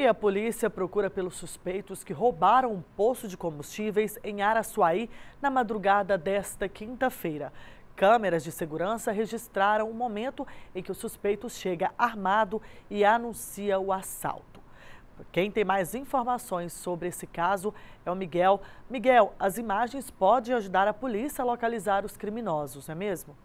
E a polícia procura pelos suspeitos que roubaram um poço de combustíveis em Araçuaí na madrugada desta quinta-feira. Câmeras de segurança registraram o momento em que o suspeito chega armado e anuncia o assalto. Quem tem mais informações sobre esse caso é o Miguel. Miguel, as imagens podem ajudar a polícia a localizar os criminosos, não é mesmo?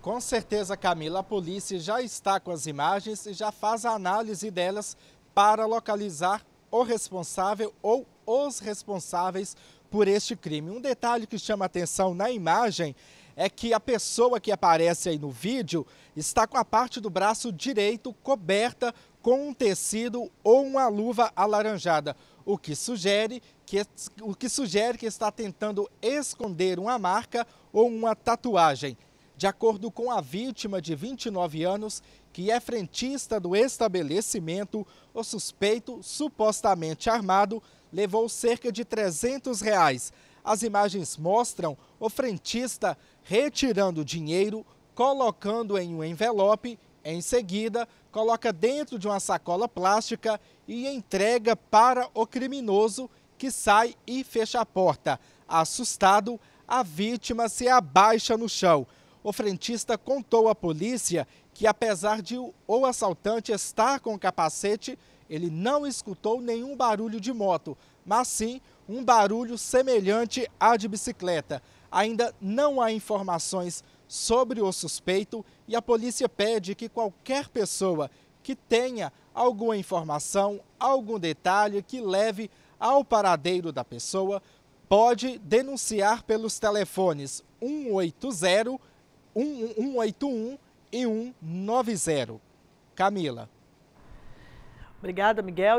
Com certeza, Camila, a polícia já está com as imagens e já faz a análise delas para localizar o responsável ou os responsáveis por este crime. Um detalhe que chama atenção na imagem é que a pessoa que aparece aí no vídeo está com a parte do braço direito coberta com um tecido ou uma luva alaranjada, o que sugere que, o que, sugere que está tentando esconder uma marca ou uma tatuagem. De acordo com a vítima de 29 anos, que é frentista do estabelecimento, o suspeito, supostamente armado, levou cerca de 300 reais. As imagens mostram o frentista retirando o dinheiro, colocando em um envelope, em seguida, coloca dentro de uma sacola plástica e entrega para o criminoso, que sai e fecha a porta. Assustado, a vítima se abaixa no chão o frentista contou à polícia que, apesar de o assaltante estar com o capacete, ele não escutou nenhum barulho de moto, mas sim um barulho semelhante à de bicicleta. Ainda não há informações sobre o suspeito e a polícia pede que qualquer pessoa que tenha alguma informação, algum detalhe que leve ao paradeiro da pessoa, pode denunciar pelos telefones 180 181 e 190. Camila. Obrigada, Miguel.